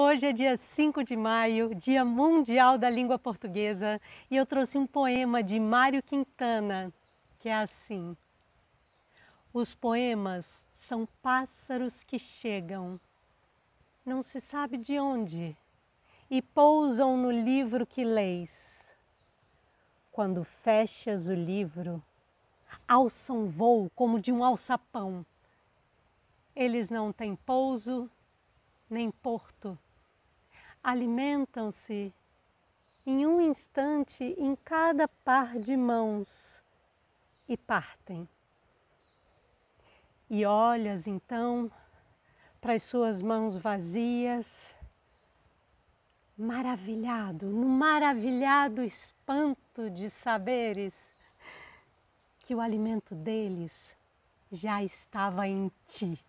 Hoje é dia 5 de maio, Dia Mundial da Língua Portuguesa, e eu trouxe um poema de Mário Quintana, que é assim: Os poemas são pássaros que chegam, não se sabe de onde, e pousam no livro que leis. Quando fechas o livro, alçam voo como de um alçapão. Eles não têm pouso nem porto alimentam-se em um instante em cada par de mãos e partem. E olhas então para as suas mãos vazias, maravilhado, no maravilhado espanto de saberes que o alimento deles já estava em ti.